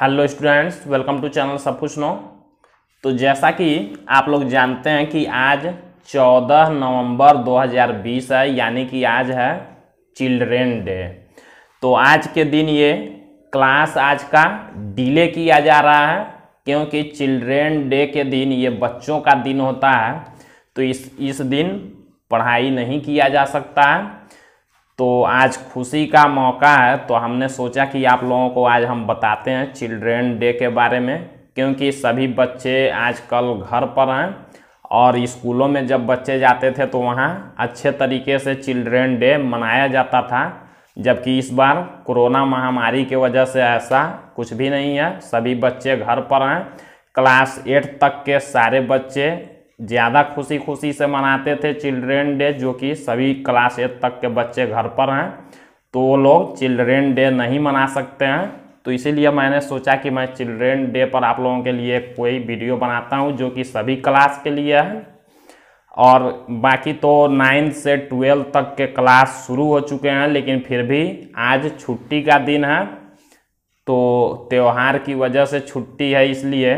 hello students welcome to channel सब कुछ no तो जैसा कि आप लोग जानते हैं कि आज 14 नवंबर 2020 है यानी कि आज है चिल्ड्रेन डे तो आज के दिन ये क्लास आज का डिले किया जा रहा है क्योंकि चिल्ड्रेन डे के दिन ये बच्चों का दिन होता है तो इस इस दिन पढ़ाई नहीं किया जा सकता है तो आज खुशी का मौका है तो हमने सोचा कि आप लोगों को आज हम बताते हैं चिल्ड्रेन डे के बारे में क्योंकि सभी बच्चे आजकल घर पर हैं और स्कूलों में जब बच्चे जाते थे तो वहाँ अच्छे तरीके से चिल्ड्रेन डे मनाया जाता था जबकि इस बार कोरोना महामारी के वजह से ऐसा कुछ भी नहीं है सभी बच्चे घर पर हैं क्लास एट तक के सारे बच्चे ज़्यादा खुशी खुशी से मनाते थे चिल्ड्रेन डे जो कि सभी क्लास एट तक के बच्चे घर पर हैं तो वो लोग चिल्ड्रेन डे नहीं मना सकते हैं तो इसीलिए मैंने सोचा कि मैं चिल्ड्रेन डे पर आप लोगों के लिए कोई वीडियो बनाता हूँ जो कि सभी क्लास के लिए है और बाकी तो नाइन्थ से ट्वेल्थ तक के क्लास शुरू हो चुके हैं लेकिन फिर भी आज छुट्टी का दिन है तो त्यौहार की वजह से छुट्टी है इसलिए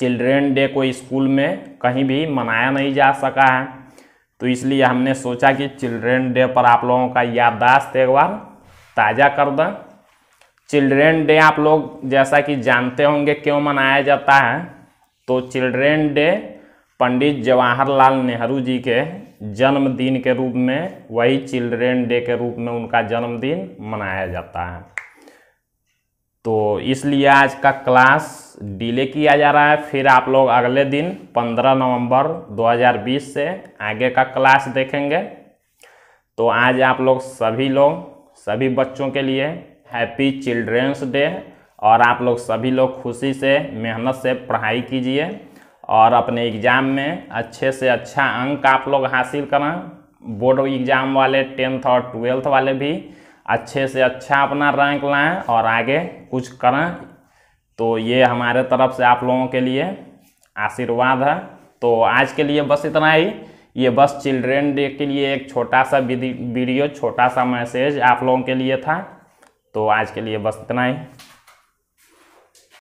चिल्ड्रेन डे को स्कूल में कहीं भी मनाया नहीं जा सका है तो इसलिए हमने सोचा कि चिल्ड्रेन डे पर आप लोगों का याददाश्त एक बार ताज़ा कर दें चिल्ड्रेन डे आप लोग जैसा कि जानते होंगे क्यों मनाया जाता है तो चिल्ड्रेन डे पंडित जवाहरलाल नेहरू जी के जन्मदिन के रूप में वही चिल्ड्रेन डे के रूप में उनका जन्मदिन मनाया जाता है तो इसलिए आज का क्लास डिले किया जा रहा है फिर आप लोग अगले दिन 15 नवंबर 2020 से आगे का क्लास देखेंगे तो आज आप लोग सभी लोग सभी बच्चों के लिए हैप्पी चिल्ड्रेंस डे और आप लोग सभी लोग खुशी से मेहनत से पढ़ाई कीजिए और अपने एग्ज़ाम में अच्छे से अच्छा अंक आप लोग हासिल करें बोर्ड एग्ज़ाम वाले टेंथ और ट्वेल्थ वाले भी अच्छे से अच्छा अपना रैंक लाएँ और आगे कुछ करें तो ये हमारे तरफ से आप लोगों के लिए आशीर्वाद है तो आज के लिए बस इतना ही ये बस चिल्ड्रेन डे के लिए एक छोटा सा वीडियो छोटा सा मैसेज आप लोगों के लिए था तो आज के लिए बस इतना ही